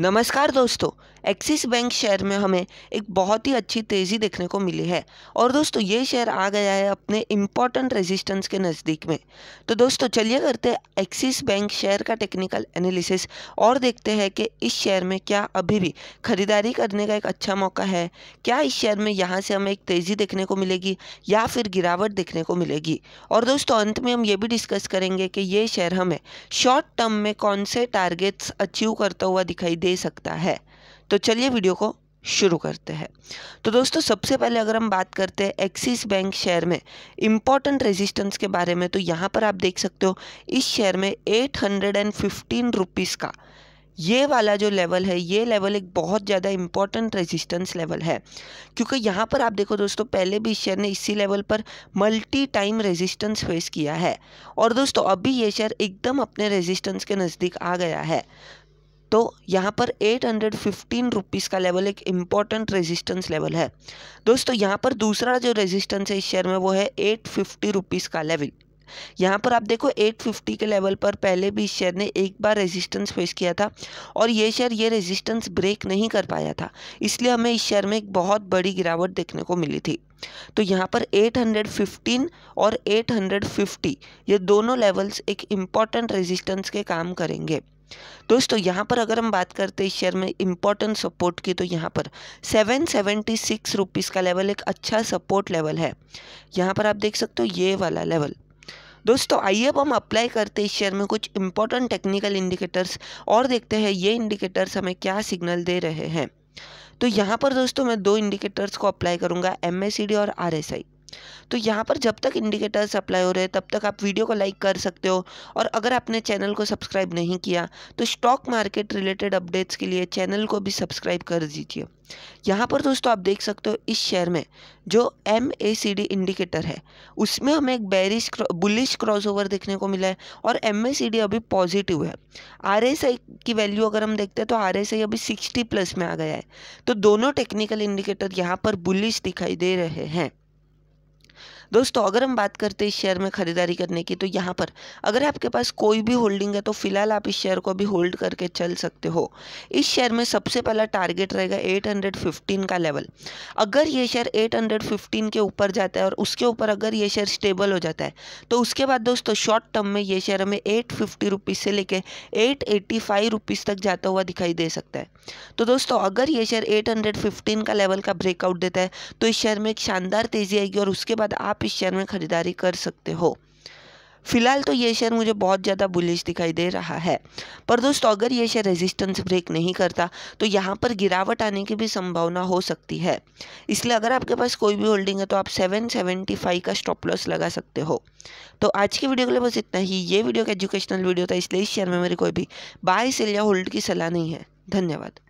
नमस्कार दोस्तों axis bank share में हमें एक बहुत ही अच्छी तेज़ी देखने को मिली है और दोस्तों ये शेयर आ गया है अपने इम्पोर्टेंट रेजिस्टेंस के नज़दीक में तो दोस्तों चलिए करते हैं एक्सिस बैंक शेयर का टेक्निकल एनालिसिस और देखते हैं कि इस शेयर में क्या अभी भी खरीदारी करने का एक अच्छा मौका है क्या इस शेयर में यहाँ से हमें एक तेज़ी देखने को मिलेगी या फिर गिरावट देखने को मिलेगी और दोस्तों अंत में हम ये भी डिस्कस करेंगे कि ये शेयर हमें शॉर्ट टर्म में कौन से टारगेट्स अचीव करता हुआ दिखाई दे सकता है तो चलिए वीडियो को शुरू करते हैं तो दोस्तों सबसे पहले अगर हम बात करते हैं एक्सिस बैंक शेयर में इम्पॉर्टेंट रेजिस्टेंस के बारे में तो यहाँ पर आप देख सकते हो इस शेयर में eight hundred and fifteen rupees का ये वाला जो लेवल है ये लेवल एक बहुत ज़्यादा इंपॉर्टेंट रेजिस्टेंस लेवल है क्योंकि यहाँ पर आप देखो दोस्तों पहले भी इस शेयर ने इसी लेवल पर मल्टी टाइम रेजिस्टेंस फेस किया है और दोस्तों अभी ये शेयर एकदम अपने रेजिस्टेंस के नज़दीक आ गया है तो यहाँ पर एट हंड्रेड फिफ्टीन रुपीज़ का लेवल एक इम्पॉर्टेंट रेजिस्टेंस लेवल है दोस्तों यहाँ पर दूसरा जो रेजिस्टेंस है इस शेयर में वो है एट फिफ्टी रुपीज़ का लेवल यहाँ पर आप देखो 850 के लेवल पर पहले भी इस शेयर ने एक बार रेजिस्टेंस फेस किया था और ये शेयर ये रेजिस्टेंस ब्रेक नहीं कर पाया था इसलिए हमें इस शेयर में एक बहुत बड़ी गिरावट देखने को मिली थी तो यहाँ पर 815 और 850 ये दोनों लेवल्स एक इम्पॉर्टेंट रेजिस्टेंस के काम करेंगे दोस्तों यहाँ पर अगर हम बात करते हैं शेयर में इम्पोर्टेंट सपोर्ट की तो यहाँ पर सेवन सेवेंटी सिक्स रुपीज़ का लेवल एक अच्छा सपोर्ट लेवल है यहाँ पर आप देख सकते हो ये वाला लेवल दोस्तों आइए अब हम अप्लाई करते हैं शेयर में कुछ इम्पोर्टेंट टेक्निकल इंडिकेटर्स और देखते हैं ये इंडिकेटर्स हमें क्या सिग्नल दे रहे हैं तो यहाँ पर दोस्तों मैं दो इंडिकेटर्स को अप्लाई करूँगा एम और आर तो यहाँ पर जब तक इंडिकेटर्स अप्लाई हो रहे हैं तब तक आप वीडियो को लाइक कर सकते हो और अगर आपने चैनल को सब्सक्राइब नहीं किया तो स्टॉक मार्केट रिलेटेड अपडेट्स के लिए चैनल को भी सब्सक्राइब कर दीजिए यहाँ पर दोस्तों आप देख सकते हो इस शेयर में जो M A C D indicator है उसमें हमें एक बैरिश बुलिश ओवर देखने को मिला है और एम ए सी डी अभी पॉजिटिव है आर एस आई की वैल्यू अगर हम देखते हैं तो आर एस आई अभी सिक्सटी प्लस में आ गया है तो दोनों टेक्निकल इंडिकेटर यहाँ पर बुलिश दिखाई दे रहे हैं दोस्तों अगर हम बात करते हैं इस शेयर में ख़रीदारी करने की तो यहाँ पर अगर आपके पास कोई भी होल्डिंग है तो फिलहाल आप इस शेयर को भी होल्ड करके चल सकते हो इस शेयर में सबसे पहला टारगेट रहेगा 815 का लेवल अगर ये शेयर 815 के ऊपर जाता है और उसके ऊपर अगर ये शेयर स्टेबल हो जाता है तो उसके बाद दोस्तों शॉर्ट टर्म में ये शेयर हमें एट फिफ्टी से लेके एट एट्टी तक जाता हुआ दिखाई दे सकता है तो दोस्तों अगर ये शेयर 815 का लेवल का ब्रेकआउट देता है तो इस शेयर में एक शानदार तेज़ी आएगी और उसके बाद आप आप इस शेयर में ख़रीदारी कर सकते हो फिलहाल तो ये शेयर मुझे बहुत ज़्यादा बुलिश दिखाई दे रहा है पर दोस्तों अगर ये शेयर रेजिस्टेंस ब्रेक नहीं करता तो यहाँ पर गिरावट आने की भी संभावना हो सकती है इसलिए अगर आपके पास कोई भी होल्डिंग है तो आप 775 का स्टॉप लॉस लगा सकते हो तो आज की वीडियो के लिए बस इतना ही ये वीडियो का एजुकेशनल वीडियो था इसलिए इस शेयर में मेरी कोई भी बाय सेल या होल्ड की सलाह नहीं है धन्यवाद